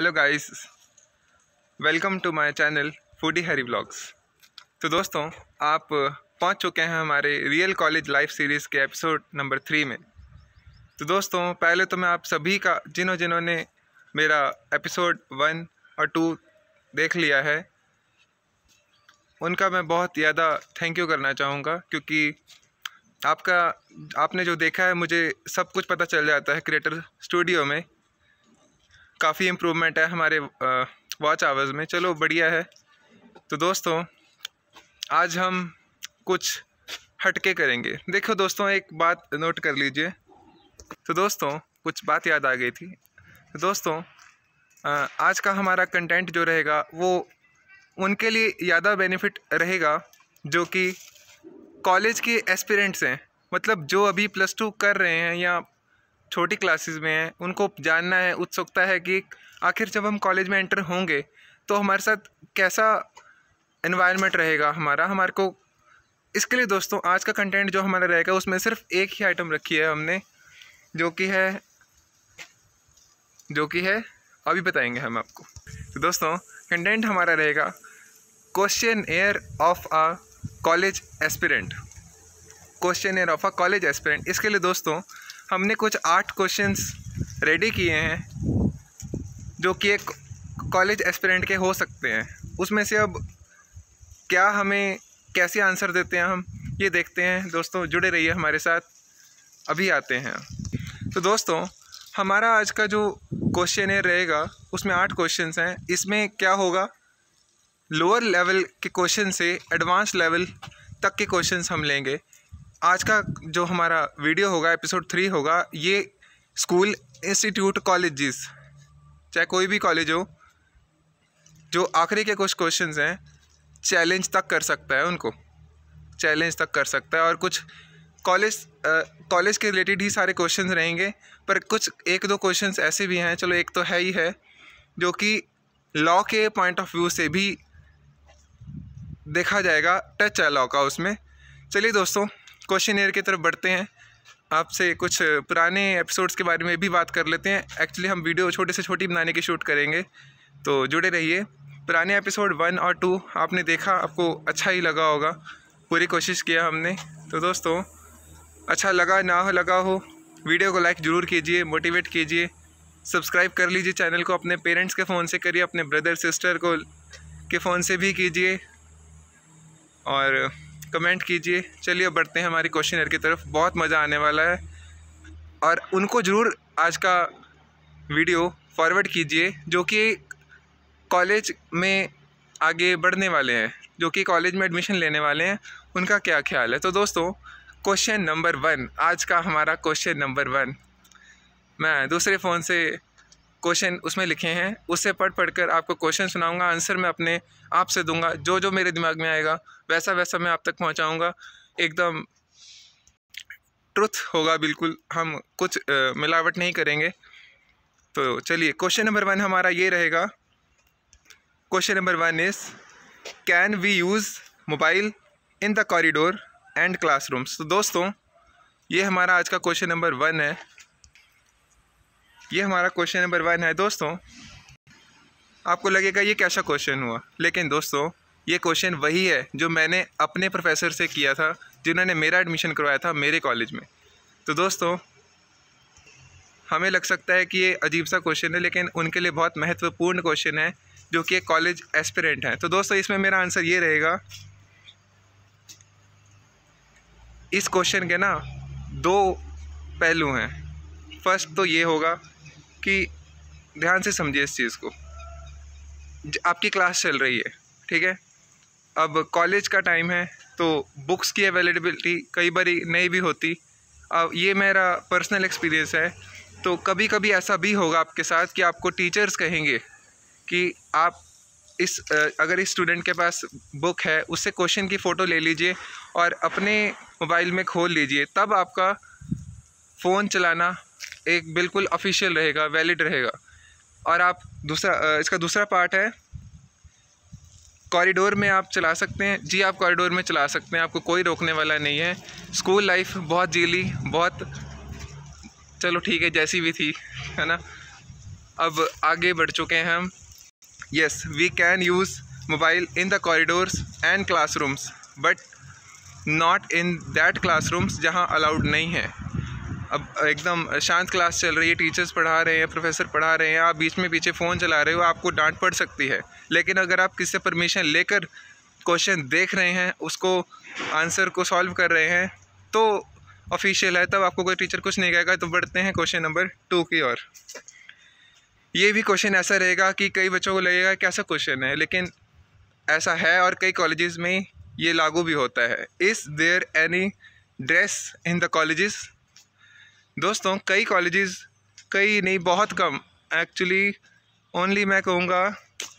Hello guys welcome to my channel foodie Hari blogs तो दोस्तों आप पहुंच चुके हैं हमारे रियल कॉलेज लाइफ सीरीज़ के एपिसोड नंबर थ्री में तो दोस्तों पहले तो मैं आप सभी का जिन्हों जिन्होंने मेरा एपिसोड वन और टू देख लिया है उनका मैं बहुत ज़्यादा थैंक यू करना चाहूँगा क्योंकि आपका आपने जो देखा है मुझे सब कुछ पता चल जाता है क्रिएटर स्टूडियो में काफ़ी इम्प्रूवमेंट है हमारे वॉच आवर्स में चलो बढ़िया है तो दोस्तों आज हम कुछ हटके करेंगे देखो दोस्तों एक बात नोट कर लीजिए तो दोस्तों कुछ बात याद आ गई थी तो दोस्तों आज का हमारा कंटेंट जो रहेगा वो उनके लिए ज़्यादा बेनिफिट रहेगा जो कि कॉलेज के एस्पिरेंट्स हैं मतलब जो अभी प्लस टू कर रहे हैं या छोटी क्लासेस में हैं उनको जानना है उत्सुकता है कि आखिर जब हम कॉलेज में एंटर होंगे तो हमारे साथ कैसा इन्वायरमेंट रहेगा हमारा हमारे को इसके लिए दोस्तों आज का कंटेंट जो हमारा रहेगा उसमें सिर्फ एक ही आइटम रखी है हमने जो कि है जो कि है अभी बताएंगे हम आपको तो दोस्तों कंटेंट हमारा रहेगा questionnaire of a college aspirant questionnaire of a college aspirant इसके लिए दोस्तों हमने कुछ आठ क्वेश्चंस रेडी किए हैं जो कि एक कॉलेज एस्पिरेंट के हो सकते हैं उसमें से अब क्या हमें कैसे आंसर देते हैं हम ये देखते हैं दोस्तों जुड़े रहिए हमारे साथ अभी आते हैं तो दोस्तों हमारा आज का जो क्वेश्चन रहेगा उसमें आठ क्वेश्चंस हैं इसमें क्या होगा लोअर लेवल के क्वेश्चन से एडवांस लेवल तक के क्वेश्चंस हम लेंगे आज का जो हमारा वीडियो होगा एपिसोड थ्री होगा ये स्कूल इंस्टीट्यूट कॉलेजेस चाहे कोई भी कॉलेज हो जो आखिरी के कुछ क्वेश्चंस हैं चैलेंज तक कर सकता है उनको चैलेंज तक कर सकता है और कुछ कॉलेज कॉलेज के रिलेटेड ही सारे क्वेश्चंस रहेंगे पर कुछ एक दो क्वेश्चंस ऐसे भी हैं चलो एक तो है ही है जो कि लॉ के पॉइंट ऑफ व्यू से भी देखा जाएगा टच है लॉ का उसमें चलिए दोस्तों क्वेश्चन एयर की तरफ बढ़ते हैं आपसे कुछ पुराने एपिसोड्स के बारे में भी बात कर लेते हैं एक्चुअली हम वीडियो छोटे से छोटी बनाने की शूट करेंगे तो जुड़े रहिए पुराने एपिसोड वन और टू आपने देखा आपको अच्छा ही लगा होगा पूरी कोशिश किया हमने तो दोस्तों अच्छा लगा ना हो लगा हो वीडियो को लाइक ज़रूर कीजिए मोटिवेट कीजिए सब्सक्राइब कर लीजिए चैनल को अपने पेरेंट्स के फ़ोन से करिए अपने ब्रदर सिस्टर को के फ़ोन से भी कीजिए और कमेंट कीजिए चलिए अब बढ़ते हैं हमारी क्वेश्चन की तरफ बहुत मज़ा आने वाला है और उनको ज़रूर आज का वीडियो फॉरवर्ड कीजिए जो कि कॉलेज में आगे बढ़ने वाले हैं जो कि कॉलेज में एडमिशन लेने वाले हैं उनका क्या ख्याल है तो दोस्तों क्वेश्चन नंबर वन आज का हमारा क्वेश्चन नंबर वन मैं दूसरे फ़ोन से क्वेश्चन उसमें लिखे हैं उससे पढ़ पढ़ कर आपको क्वेश्चन सुनाऊंगा आंसर मैं अपने आप से दूंगा जो जो मेरे दिमाग में आएगा वैसा वैसा मैं आप तक पहुंचाऊंगा एकदम ट्रुथ होगा बिल्कुल हम कुछ आ, मिलावट नहीं करेंगे तो चलिए क्वेश्चन नंबर वन हमारा ये रहेगा question number one is can we use mobile in the corridor and classrooms तो दोस्तों ये हमारा आज का क्वेश्चन नंबर वन है ये हमारा क्वेश्चन नंबर वन है दोस्तों आपको लगेगा ये कैसा क्वेश्चन हुआ लेकिन दोस्तों ये क्वेश्चन वही है जो मैंने अपने प्रोफेसर से किया था जिन्होंने मेरा एडमिशन करवाया था मेरे कॉलेज में तो दोस्तों हमें लग सकता है कि ये अजीब सा क्वेश्चन है लेकिन उनके लिए बहुत महत्वपूर्ण क्वेश्चन है जो कि एक कॉलेज एस्पिरेंट है तो दोस्तों इसमें मेरा आंसर ये रहेगा इस क्वेश्चन के ना दो पहलू हैं फर्स्ट तो ये होगा कि ध्यान से समझिए इस चीज़ को आपकी क्लास चल रही है ठीक है अब कॉलेज का टाइम है तो बुक्स की अवेलेबिलिटी कई बार नहीं भी होती अब ये मेरा पर्सनल एक्सपीरियंस है तो कभी कभी ऐसा भी होगा आपके साथ कि आपको टीचर्स कहेंगे कि आप इस अगर इस स्टूडेंट के पास बुक है उससे क्वेश्चन की फ़ोटो ले लीजिए और अपने मोबाइल में खोल लीजिए तब आपका फ़ोन चलाना एक बिल्कुल ऑफिशियल रहेगा वैलिड रहेगा और आप दूसरा इसका दूसरा पार्ट है कॉरिडोर में आप चला सकते हैं जी आप कॉरिडोर में चला सकते हैं आपको कोई रोकने वाला नहीं है स्कूल लाइफ बहुत जीली बहुत चलो ठीक है जैसी भी थी है ना अब आगे बढ़ चुके हैं हम yes we can use mobile in the corridors and classrooms but not in that classrooms जहाँ अलाउड नहीं है अब एकदम शांत क्लास चल रही है टीचर्स पढ़ा रहे हैं प्रोफेसर पढ़ा रहे हैं आप बीच में पीछे फ़ोन चला रहे हो आपको डांट पड़ सकती है लेकिन अगर आप किससे परमिशन लेकर क्वेश्चन देख रहे हैं उसको आंसर को सॉल्व कर रहे हैं तो ऑफिशियल है तब आपको कोई टीचर कुछ नहीं कहेगा तो बढ़ते हैं क्वेश्चन नंबर टू की ओर ये भी क्वेश्चन ऐसा रहेगा कि कई बच्चों को लगेगा कि ऐसा क्वेश्चन है लेकिन ऐसा है और कई कॉलेजेस में ये लागू भी होता है is there any dress in the colleges दोस्तों कई कॉलेजेस कई नहीं बहुत कम एक्चुअली ओनली मैं कहूँगा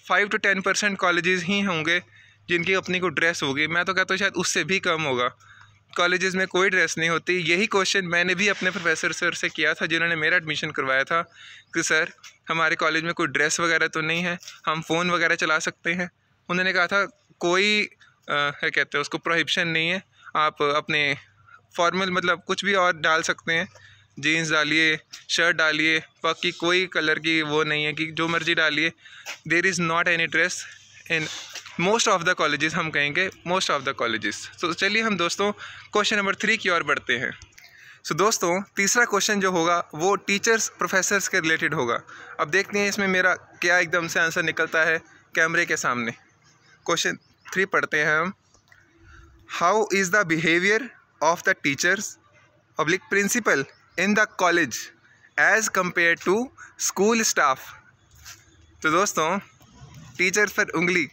five to ten percent college ही होंगे जिनकी अपनी को ड्रेस होगी मैं तो कहता हूँ शायद उससे भी कम होगा कॉलेजेस में कोई ड्रेस नहीं होती यही क्वेश्चन मैंने भी अपने प्रोफेसर सर से किया था जिन्होंने मेरा एडमिशन करवाया था कि सर हमारे कॉलेज में कोई ड्रेस वगैरह तो नहीं है हम फ़ोन वगैरह चला सकते हैं उन्होंने कहा था कोई क्या कहते हैं उसको प्रोहिबिशन नहीं है आप अपने फॉर्मल मतलब कुछ भी और डाल सकते हैं जीन्स डालिए शर्ट डालिए बाकी कोई कलर की वो नहीं है कि जो मर्जी डालिए there is not any dress in most of the colleges हम कहेंगे मोस्ट ऑफ़ द कॉलेजेस तो चलिए हम दोस्तों क्वेश्चन नंबर थ्री की ओर बढ़ते हैं सो so, दोस्तों तीसरा क्वेश्चन जो होगा वो टीचर्स प्रोफेसर्स के रिलेटेड होगा अब देखते हैं इसमें मेरा क्या एकदम से आंसर निकलता है कैमरे के सामने क्वेश्चन थ्री पढ़ते हैं हम how is the behaviour of the teachers public principal in the college as compare to school staff तो दोस्तों टीचर्स पर उंगली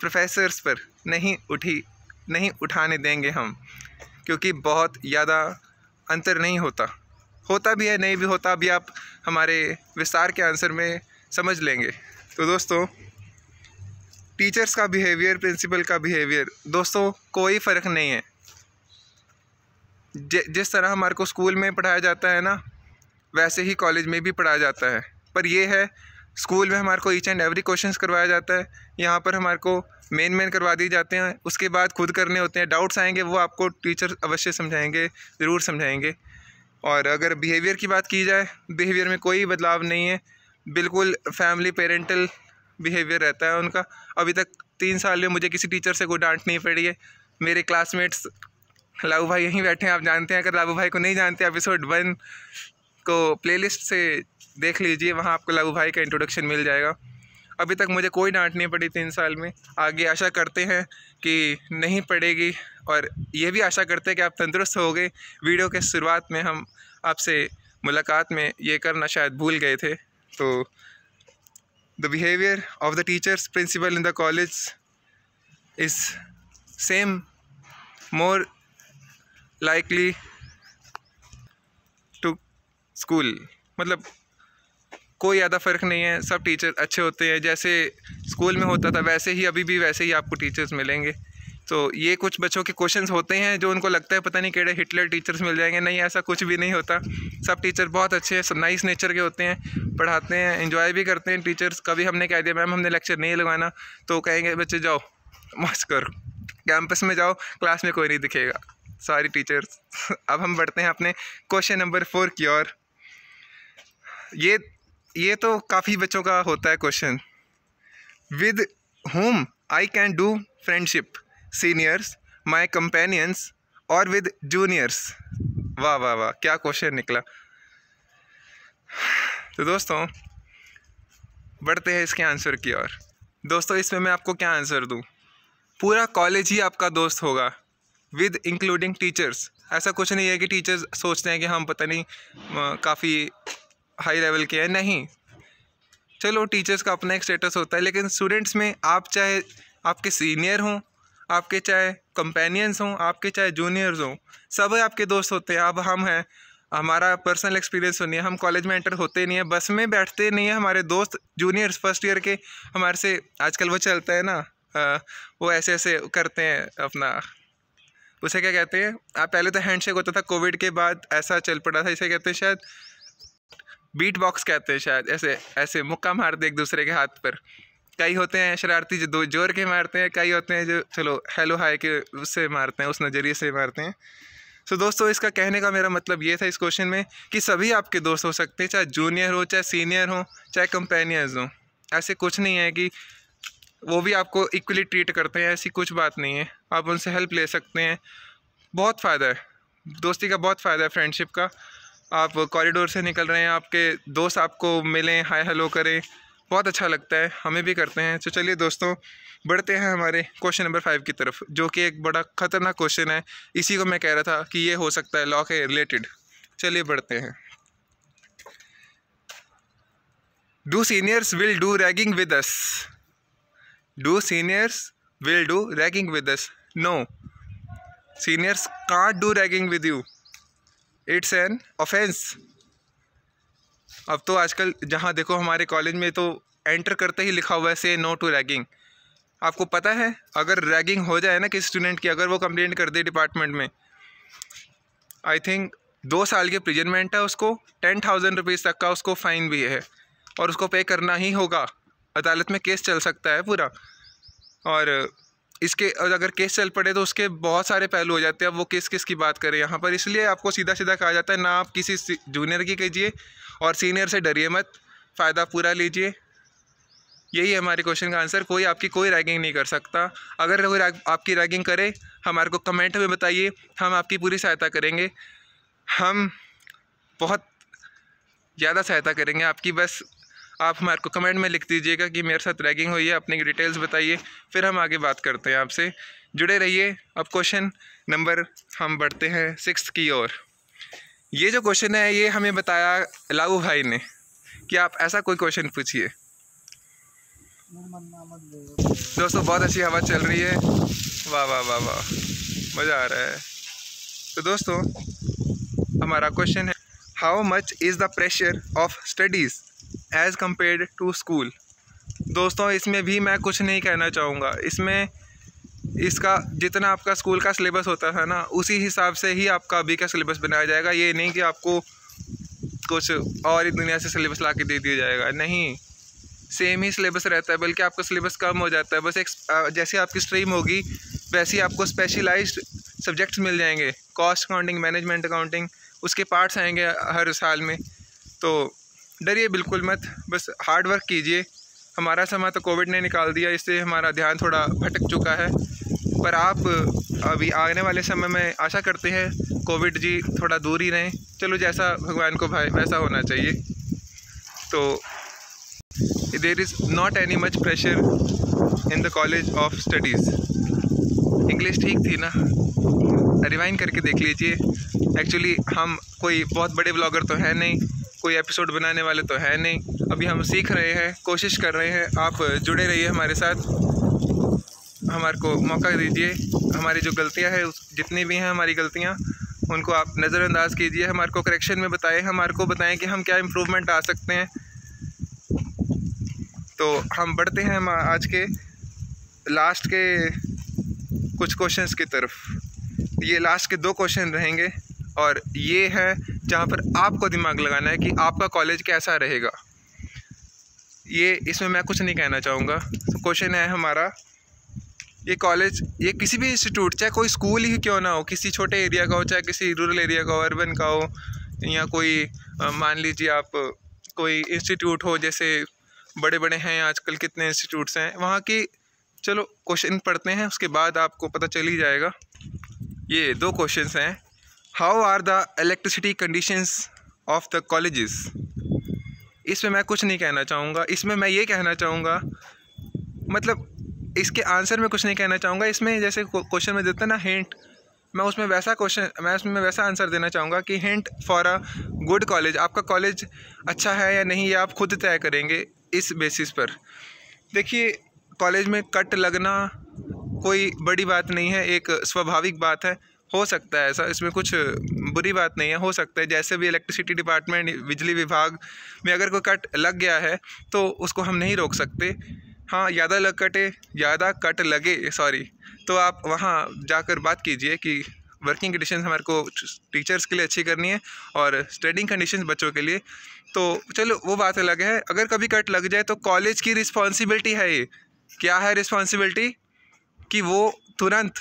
प्रोफेसर्स पर नहीं उठी नहीं उठाने देंगे हम क्योंकि बहुत ज़्यादा अंतर नहीं होता होता भी है नहीं भी होता भी आप हमारे विस्तार के आंसर में समझ लेंगे तो दोस्तों टीचर्स का बिहेवियर प्रिंसिपल का बिहेवियर दोस्तों कोई फ़र्क नहीं है जिस तरह हमारे को स्कूल में पढ़ाया जाता है ना वैसे ही कॉलेज में भी पढ़ाया जाता है पर यह है स्कूल में हमारे को ईच एंड एवरी क्वेश्चंस करवाया जाता है यहाँ पर हमारे को मेन मेन करवा दिए जाते हैं उसके बाद खुद करने होते हैं डाउट्स आएंगे वो आपको टीचर अवश्य समझाएंगे ज़रूर समझाएंगे और अगर बिहेवियर की बात की जाए बिहेवियर में कोई बदलाव नहीं है बिल्कुल फैमिली पेरेंटल बिहेवियर रहता है उनका अभी तक तीन साल में मुझे किसी टीचर से कोई डांट नहीं पड़ी है मेरे क्लासमेट्स लाबू भाई यहीं बैठे हैं आप जानते हैं अगर लाबू भाई को नहीं जानते एपिसोड वन को प्लेलिस्ट से देख लीजिए वहाँ आपको लाबू भाई का इंट्रोडक्शन मिल जाएगा अभी तक मुझे कोई डांट नहीं पड़ी तीन साल में आगे आशा करते हैं कि नहीं पड़ेगी और ये भी आशा करते हैं कि आप तंदुरुस्त हो गए वीडियो के शुरुआत में हम आपसे मुलाकात में ये करना शायद भूल गए थे तो the behaviour of the teachers principal in the college is same more likely to school मतलब कोई ज़्यादा फ़र्क नहीं है सब टीचर अच्छे होते हैं जैसे स्कूल में होता था वैसे ही अभी भी वैसे ही आपको टीचर्स मिलेंगे तो ये कुछ बच्चों के क्वेश्चंस होते हैं जो उनको लगता है पता नहीं कहे हिटलर टीचर्स मिल जाएंगे नहीं ऐसा कुछ भी नहीं होता सब टीचर बहुत अच्छे हैं नाइस नेचर के होते हैं पढ़ाते हैं इन्जॉय भी करते हैं टीचर्स कभी हमने कह दिया मैम हमने लेक्चर नहीं लगवाना तो कहेंगे बच्चे जाओ मस्त करो कैंपस में जाओ क्लास में कोई नहीं दिखेगा सॉरी टीचर्स अब हम बढ़ते हैं अपने क्वेश्चन नंबर फोर की ओर ये ये तो काफ़ी बच्चों का होता है question with whom I can do friendship seniors my companions और विद जूनियर्स वाह वाह वाह क्या क्वेश्चन निकला तो दोस्तों बढ़ते हैं इसके आंसर की ओर दोस्तों इसमें मैं आपको क्या आंसर दूँ पूरा कॉलेज ही आपका दोस्त होगा विद इंक्लूडिंग टीचर्स ऐसा कुछ नहीं है कि टीचर्स सोचते हैं कि हम पता नहीं काफ़ी हाई लेवल के हैं नहीं चलो टीचर्स का अपना एक स्टेटस होता है लेकिन स्टूडेंट्स में आप चाहे आपके सीनियर हों आपके चाहे कंपेनियंस हों आपके चाहे जूनियर्स हों सब आपके दोस्त होते हैं अब हम हैं हमारा पर्सनल एक्सपीरियंस है हम कॉलेज में एंटर होते नहीं हैं बस में बैठते नहीं हैं हमारे दोस्त जूनियर्स फर्स्ट ईयर के हमारे से आजकल वो चलता है ना वो ऐसे ऐसे करते हैं अपना उसे क्या कहते हैं आप पहले तो हैंडशेक होता था कोविड के बाद ऐसा चल पड़ा था इसे कहते हैं शायद बीट बॉक्स कहते हैं शायद ऐसे ऐसे मुक्का मारते एक दूसरे के हाथ पर कई होते हैं शरारती जो दो जोर के मारते हैं कई होते हैं जो चलो हेलो हाय के उससे मारते हैं उस नज़रिए से मारते हैं सो so, दोस्तों इसका कहने का मेरा मतलब ये था इस क्वेश्चन में कि सभी आपके दोस्त हो सकते हैं चाहे जूनियर हो चाहे सीनियर हो चाहे कंपेनियर्स हों ऐसे कुछ नहीं है कि वो भी आपको इक्वली ट्रीट करते हैं ऐसी कुछ बात नहीं है आप उनसे हेल्प ले सकते हैं बहुत फ़ायदा है दोस्ती का बहुत फ़ायदा है फ्रेंडशिप का आप कॉरिडोर से निकल रहे हैं आपके दोस्त आपको मिलें हाय हेलो करें बहुत अच्छा लगता है हमें भी करते हैं तो चलिए दोस्तों बढ़ते हैं हमारे क्वेश्चन नंबर फाइव की तरफ जो कि एक बड़ा ख़तरनाक क्वेश्चन है इसी को मैं कह रहा था कि ये हो सकता है लॉ के रिलेटेड चलिए बढ़ते हैं do seniors will do ragging with us Do seniors will do ragging with us? No. Seniors can't do ragging with you. It's an offense. अब तो आजकल जहाँ देखो हमारे कॉलेज में तो एंटर करते ही लिखा हुआ है से नो टू रैगिंग आपको पता है अगर रैगिंग हो जाए ना किसी स्टूडेंट की अगर वो कंप्लेंट कर दे डिपार्टमेंट में आई थिंक दो साल की प्रिजनमेंट है उसको टेन थाउजेंड रुपीज़ तक का उसको फ़ाइन भी है और उसको पे करना ही होगा अदालत में केस चल सकता है पूरा और इसके और अगर केस चल पड़े तो उसके बहुत सारे पहलू हो जाते हैं अब वो किस किस की बात करें यहाँ पर इसलिए आपको सीधा सीधा कहा जाता है ना आप किसी जूनियर की कीजिए और सीनियर से डरिए मत फ़ायदा पूरा लीजिए यही है हमारे क्वेश्चन का आंसर कोई आपकी कोई रैगिंग नहीं कर सकता अगर कोई आपकी रैगिंग करे हमारे को कमेंट में बताइए हम आपकी पूरी सहायता करेंगे हम बहुत ज़्यादा सहायता करेंगे आपकी बस आप हमारे को कमेंट में लिख दीजिएगा कि मेरे साथ रैगिंग हुई है अपनी डिटेल्स बताइए फिर हम आगे बात करते हैं आपसे जुड़े रहिए अब क्वेश्चन नंबर हम बढ़ते हैं सिक्स की ओर ये जो क्वेश्चन है ये हमें बताया लाऊ भाई ने कि आप ऐसा कोई क्वेश्चन पूछिए दोस्तों बहुत अच्छी हवा चल रही है वाह वाह वाह वाह मज़ा आ रहा है तो दोस्तों हमारा क्वेश्चन है how much is the pressure of studies as compare to school दोस्तों इसमें भी मैं कुछ नहीं कहना चाहूँगा इसमें इसका जितना आपका स्कूल का सिलेबस होता है ना उसी हिसाब से ही आपका अभी का सिलेबस बनाया जाएगा ये नहीं कि आपको कुछ और ही दुनिया से सिलेबस ला के दे दिया जाएगा नहीं सेम ही सिलेबस रहता है बल्कि आपका सिलेबस कम हो जाता है बस एक जैसे आपकी स्ट्रीम होगी वैसे ही आपको स्पेशलाइज्ड सब्जेक्ट्स मिल जाएंगे कॉस्ट अकाउंटिंग मैनेजमेंट अकाउंटिंग उसके पार्ट्स आएंगे हर साल में तो डरिए बिल्कुल मत बस हार्ड वर्क कीजिए हमारा समय तो कोविड ने निकाल दिया इससे हमारा ध्यान थोड़ा भटक चुका है पर आप अभी आने वाले समय में आशा करते हैं कोविड जी थोड़ा दूर ही रहें चलो जैसा भगवान को भाई वैसा होना चाहिए तो there is not any much pressure in the college of studies English ठीक थी ना रिवाइंड करके देख लीजिए एक्चुअली हम कोई बहुत बड़े ब्लॉगर तो हैं नहीं कोई एपिसोड बनाने वाले तो है नहीं अभी हम सीख रहे हैं कोशिश कर रहे हैं आप जुड़े रहिए हमारे साथ हमारे को मौका दीजिए हमारी जो गलतियां हैं जितनी भी हैं हमारी गलतियां उनको आप नज़रअंदाज कीजिए हमारे को करेक्शन में बताएं हमारे को बताएं कि हम क्या इम्प्रूवमेंट आ सकते हैं तो हम बढ़ते हैं हम आज के लास्ट के कुछ क्वेश्चंस की तरफ ये लास्ट के दो क्वेश्चन रहेंगे और ये है जहाँ पर आपको दिमाग लगाना है कि आपका कॉलेज कैसा रहेगा ये इसमें मैं कुछ नहीं कहना चाहूँगा तो क्वेश्चन है हमारा ये कॉलेज ये किसी भी इंस्टीट्यूट चाहे कोई स्कूल ही क्यों ना हो किसी छोटे एरिया का हो चाहे किसी रूरल एरिया का हो अर्बन का हो या कोई मान लीजिए आप कोई इंस्टीट्यूट हो जैसे बड़े बड़े हैं आजकल कितने इंस्टीट्यूट्स हैं वहाँ की चलो क्वेश्चन पढ़ते हैं उसके बाद आपको पता चल ही जाएगा ये दो क्वेश्चंस हैं how are the electricity conditions of the colleges इसमें मैं कुछ नहीं कहना चाहूँगा इसमें मैं ये कहना चाहूँगा मतलब इसके आंसर में कुछ नहीं कहना चाहूँगा इसमें जैसे क्वेश्चन में देता ना हिंट मैं उसमें वैसा क्वेश्चन मैं उसमें वैसा आंसर देना चाहूँगा कि hint for a good college आपका कॉलेज अच्छा है या नहीं ये आप खुद तय करेंगे इस बेसिस पर देखिए कॉलेज में कट लगना कोई बड़ी बात नहीं है एक स्वाभाविक बात है हो सकता है ऐसा इसमें कुछ बुरी बात नहीं है हो सकता है जैसे भी इलेक्ट्रिसिटी डिपार्टमेंट बिजली विभाग में अगर कोई कट लग गया है तो उसको हम नहीं रोक सकते हाँ ज़्यादा लग कटे ज़्यादा कट लगे सॉरी तो आप वहाँ जाकर बात कीजिए कि वर्किंग कंडीशन हमारे को टीचर्स के लिए अच्छी करनी है और स्टडिंग कंडीशन बच्चों के लिए तो चलो वो बात अलग है अगर कभी कट लग जाए तो कॉलेज की रिस्पॉन्सिबिलिटी है ये क्या है रिस्पॉन्सिबिलिटी कि वो तुरंत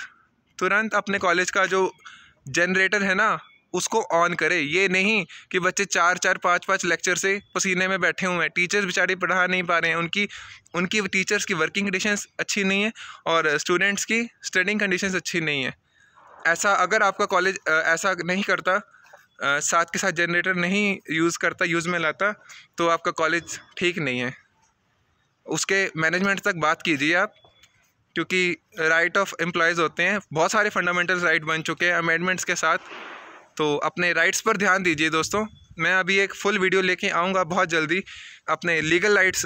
तुरंत अपने कॉलेज का जो जनरेटर है ना उसको ऑन करे ये नहीं कि बच्चे चार चार पाँच पाँच लेक्चर से पसीने में बैठे हुए हैं टीचर्स बेचारे पढ़ा नहीं पा रहे हैं उनकी उनकी टीचर्स की वर्किंग कंडीशंस अच्छी नहीं है और स्टूडेंट्स की स्टडिंग कंडीशंस अच्छी नहीं है ऐसा अगर आपका कॉलेज ऐसा नहीं करता साथ के साथ जनरेटर नहीं यूज़ करता यूज़ में लाता तो आपका कॉलेज ठीक नहीं है उसके मैनेजमेंट तक बात कीजिए आप क्योंकि राइट ऑफ एम्प्लॉयज़ होते हैं बहुत सारे फंडामेंटल राइट बन चुके हैं अमेंडमेंट्स के साथ तो अपने राइट्स पर ध्यान दीजिए दोस्तों मैं अभी एक फुल वीडियो लेके आऊँगा बहुत जल्दी अपने legal rights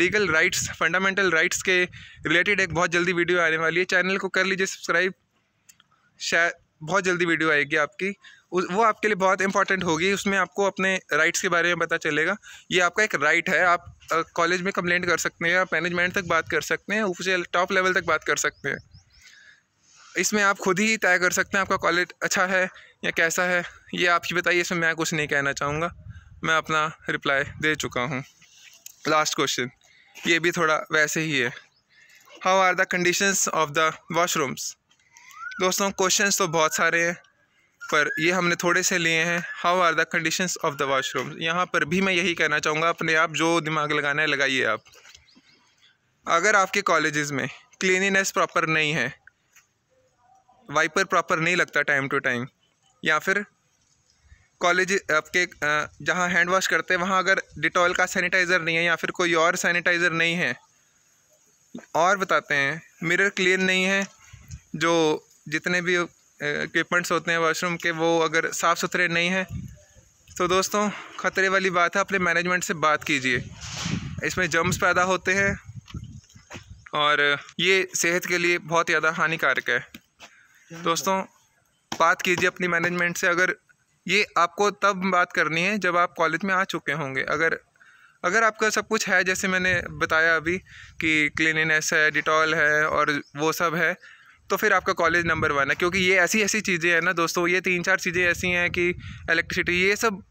legal rights fundamental rights के रिलेटेड एक बहुत जल्दी वीडियो आने वाली है चैनल को कर लीजिए सब्सक्राइब शायद बहुत जल्दी वीडियो आएगी आपकी वो आपके लिए बहुत इंपॉर्टेंट होगी उसमें आपको अपने राइट्स के बारे में पता चलेगा ये आपका एक राइट है आप कॉलेज में कंप्लेंट कर सकते हैं आप मैनेजमेंट तक बात कर सकते हैं ऊपर से टॉप लेवल तक बात कर सकते हैं इसमें आप खुद ही तय कर सकते हैं आपका कॉलेज अच्छा है या कैसा है ये आप ही बताइए इसमें मैं कुछ नहीं कहना चाहूँगा मैं अपना रिप्लाई दे चुका हूँ लास्ट क्वेश्चन ये भी थोड़ा वैसे ही है how are the conditions of the washrooms दोस्तों क्वेश्चंस तो बहुत सारे हैं पर ये हमने थोड़े से लिए हैं how are the conditions of the washroom यहाँ पर भी मैं यही कहना चाहूँगा अपने आप जो दिमाग लगाना है लगाइए आप अगर आपके कॉलेजेस में क्लिनिनेस प्रॉपर नहीं है वाइपर प्रॉपर नहीं लगता टाइम टू टाइम या फिर कॉलेज आपके जहाँ हैंड वॉश करते हैं वहाँ अगर डिटॉल का सैनिटाइज़र नहीं है या फिर कोई और सैनिटाइज़र नहीं है और बताते हैं मिरर क्लीन नहीं है जो जितने भी इक्विपमेंट्स होते हैं वाशरूम के वो अगर साफ़ सुथरे नहीं हैं तो दोस्तों ख़तरे वाली बात है अपने मैनेजमेंट से बात कीजिए इसमें जम्स पैदा होते हैं और ये सेहत के लिए बहुत ज़्यादा हानिकारक है दोस्तों बात कीजिए अपनी मैनेजमेंट से अगर ये आपको तब बात करनी है जब आप कॉलेज में आ चुके होंगे अगर अगर आपका सब कुछ है जैसे मैंने बताया अभी कि क्लिनिनेस है डिटॉल है और वो सब है तो फिर आपका कॉलेज नंबर वन है क्योंकि ये ऐसी ऐसी चीज़ें हैं ना दोस्तों ये तीन चार चीज़ें ऐसी हैं कि इलेक्ट्रिसिटी ये सब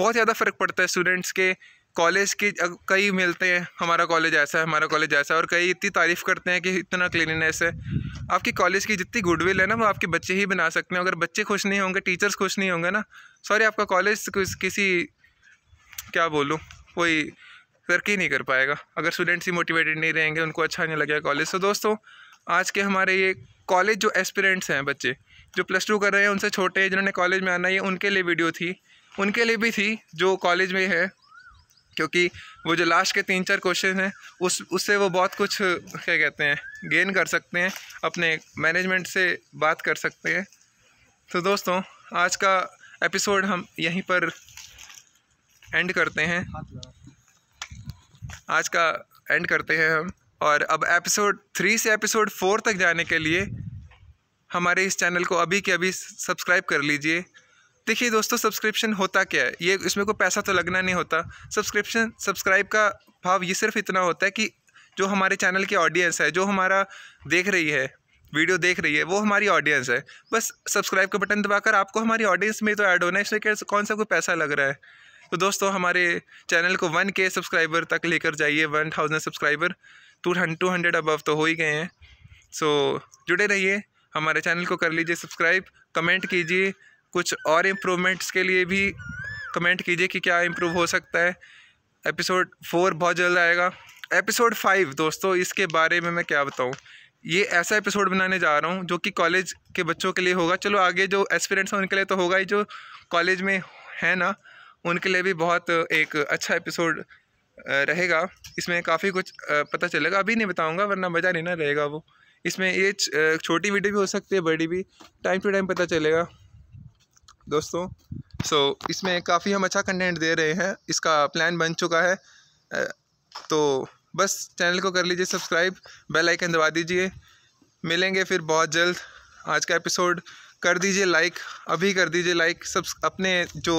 बहुत ज़्यादा फ़र्क पड़ता है स्टूडेंट्स के कॉलेज के कई मिलते हैं हमारा कॉलेज ऐसा है हमारा कॉलेज ऐसा है और कई इतनी तारीफ़ करते हैं कि इतना क्लिनिनेस है आपकी कॉलेज की जितनी गुडविल है ना वो आपके बच्चे ही बना सकते हैं अगर बच्चे खुश नहीं होंगे टीचर्स खुश नहीं होंगे ना सॉरी आपका कॉलेज किसी क्या बोलूँ कोई तरक्की नहीं कर पाएगा अगर स्टूडेंट्स ही मोटिवेटेड नहीं रहेंगे उनको अच्छा नहीं लगेगा कॉलेज तो दोस्तों आज के हमारे ये कॉलेज जो एस्पिरेंट्स हैं बच्चे जो प्लस टू कर रहे हैं उनसे छोटे हैं जिन्होंने कॉलेज में आना ये उनके लिए वीडियो थी उनके लिए भी थी जो कॉलेज में है क्योंकि वो जो लास्ट के तीन चार क्वेश्चन हैं उस उससे वो बहुत कुछ क्या कहते हैं गेन कर सकते हैं अपने मैनेजमेंट से बात कर सकते हैं तो दोस्तों आज का एपिसोड हम यहीं पर एंड करते हैं हाँ आज का एंड करते हैं हम और अब एपिसोड थ्री से एपिसोड फोर तक जाने के लिए हमारे इस चैनल को अभी के अभी सब्सक्राइब कर लीजिए देखिए दोस्तों सब्सक्रिप्शन होता क्या है ये इसमें कोई पैसा तो लगना नहीं होता सब्सक्रिप्शन सब्सक्राइब का भाव ये सिर्फ इतना होता है कि जो हमारे चैनल की ऑडियंस है जो हमारा देख रही है वीडियो देख रही है वो हमारी ऑडियंस है बस सब्सक्राइब का बटन दबाकर आपको हमारी ऑडियंस में तो ऐड होना है इसलिए कौन सा कोई पैसा लग रहा है तो दोस्तों हमारे चैनल को वन के सब्सक्राइबर तक लेकर जाइए one thousand subscriber to two hundred above तो हो ही गए हैं सो so, जुड़े रहिए हमारे चैनल को कर लीजिए सब्सक्राइब कमेंट कीजिए कुछ और इम्प्रूवमेंट्स के लिए भी कमेंट कीजिए कि क्या इम्प्रूव हो सकता है एपिसोड फोर बहुत जल्द आएगा एपिसोड फाइव दोस्तों इसके बारे में मैं क्या बताऊँ ये ऐसा एपिसोड बनाने जा रहा हूँ जो कि कॉलेज के बच्चों के लिए होगा चलो आगे जो एस्पिरेंट्स हैं उनके लिए तो होगा ही जो कॉलेज में है ना उनके लिए भी बहुत एक अच्छा एपिसोड रहेगा इसमें काफ़ी कुछ पता चलेगा अभी नहीं बताऊँगा वरना मज़ा नहीं ना रहेगा वो इसमें ये छोटी वीडियो भी हो सकती है बड़ी भी टाइम टू टाइम पता चलेगा दोस्तों सो so, इसमें काफ़ी हम अच्छा कंटेंट दे रहे हैं इसका प्लान बन चुका है तो बस चैनल को कर लीजिए सब्सक्राइब बेल आइकन दबा दीजिए मिलेंगे फिर बहुत जल्द आज का एपिसोड कर दीजिए लाइक अभी कर दीजिए लाइक सब अपने जो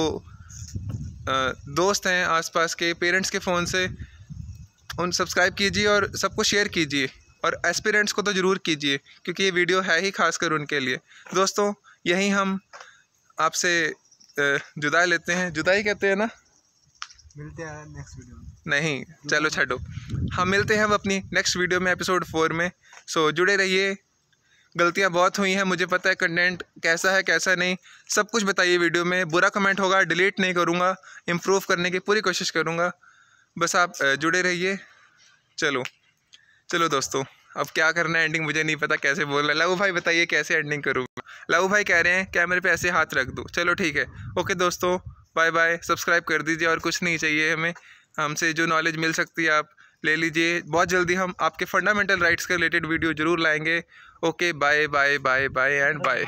दोस्त हैं आसपास के पेरेंट्स के फ़ोन से उन सब्सक्राइब कीजिए और सबको शेयर कीजिए और एस्पिरेंट्स को तो ज़रूर कीजिए क्योंकि ये वीडियो है ही खासकर उनके लिए दोस्तों यही हम आपसे जुदाई लेते हैं जुदाई कहते हैं ना मिलते हैं नेक्स्ट वीडियो में नहीं चलो छोड़ो हम मिलते हैं अब अपनी नेक्स्ट वीडियो में एपिसोड फोर में सो जुड़े रहिए गलतियाँ बहुत हुई हैं मुझे पता है कंटेंट कैसा है कैसा नहीं सब कुछ बताइए वीडियो में बुरा कमेंट होगा डिलीट नहीं करूँगा इम्प्रूव करने की पूरी कोशिश करूँगा बस आप जुड़े रहिए चलो चलो दोस्तों अब क्या करना है एंडिंग मुझे नहीं पता कैसे बोल रहा है लव भाई बताइए कैसे एंडिंग करूँ लव भाई कह रहे हैं कैमरे पे ऐसे हाथ रख दो चलो ठीक है ओके दोस्तों बाय बाय सब्सक्राइब कर दीजिए और कुछ नहीं चाहिए हमें हमसे जो नॉलेज मिल सकती है आप ले लीजिए बहुत जल्दी हम आपके फंडामेंटल राइट्स के रिलेटेड वीडियो ज़रूर लाएंगे okay bye bye bye bye and bye